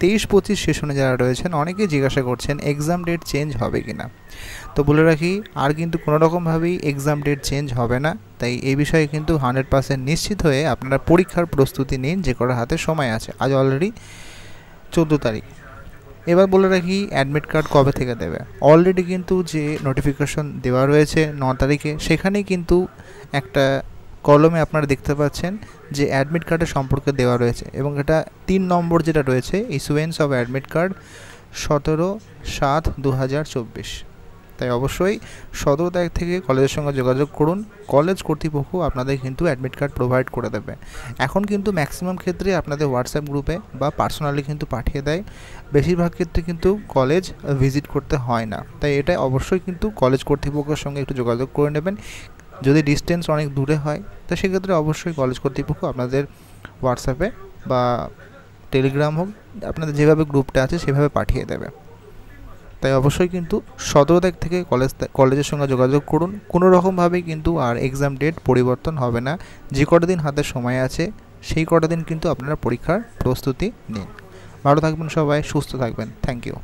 তেইশ পঁচিশ সেশনে যারা রয়েছেন অনেকেই জিজ্ঞাসা করছেন এক্সাম ডেট চেঞ্জ হবে কি না তো বলে রাখি আর কিন্তু কোনোরকমভাবেই এক্সাম ডেট চেঞ্জ হবে না তাই এই বিষয়ে কিন্তু হান্ড্রেড পার্সেন্ট নিশ্চিত হয়ে আপনারা পরীক্ষার প্রস্তুতি নিন যে করার হাতে সময় আছে আজ অলরেডি চোদ্দো তারিখ এবার বলে রাখি অ্যাডমিট কার্ড কবে থেকে দেবে অলরেডি কিন্তু যে নোটিফিকেশন দেওয়া রয়েছে ন তারিখে সেখানে কিন্তু একটা কলমে আপনারা দেখতে পাচ্ছেন যে অ্যাডমিট কার্ডের সম্পর্কে দেওয়া রয়েছে এবং এটা তিন নম্বর যেটা রয়েছে ইস্যুয়েন্স অফ অ্যাডমিট কার্ড সতেরো সাত দু তাই অবশ্যই সতেরো তারিখ থেকে কলেজের সঙ্গে যোগাযোগ করুন কলেজ কর্তৃপক্ষ আপনাদের কিন্তু অ্যাডমিট কার্ড প্রোভাইড করে দেবে এখন কিন্তু ম্যাক্সিমাম ক্ষেত্রে আপনাদের হোয়াটসঅ্যাপ গ্রুপে বা পার্সোনালি কিন্তু পাঠিয়ে দেয় বেশিরভাগ ক্ষেত্রে কিন্তু কলেজ ভিজিট করতে হয় না তাই এটা অবশ্যই কিন্তু কলেজ কর্তৃপক্ষের সঙ্গে একটু যোগাযোগ করে নেবেন যদি ডিস্টেন্স অনেক দূরে হয় তো সেক্ষেত্রে অবশ্যই কলেজ কর্তৃপক্ষ আপনাদের হোয়াটসঅ্যাপে বা টেলিগ্রাম হোক আপনাদের যেভাবে গ্রুপটা আছে সেভাবে পাঠিয়ে দেবে তাই অবশ্যই কিন্তু সতেরো তারিখ থেকে কলেজ কলেজের সঙ্গে যোগাযোগ করুন কোনো রকমভাবে কিন্তু আর এক্সাম ডেট পরিবর্তন হবে না যে কটা দিন হাতে সময় আছে সেই কটা দিন কিন্তু আপনারা পরীক্ষার প্রস্তুতি নিন ভালো থাকবেন সবাই সুস্থ থাকবেন থ্যাংক ইউ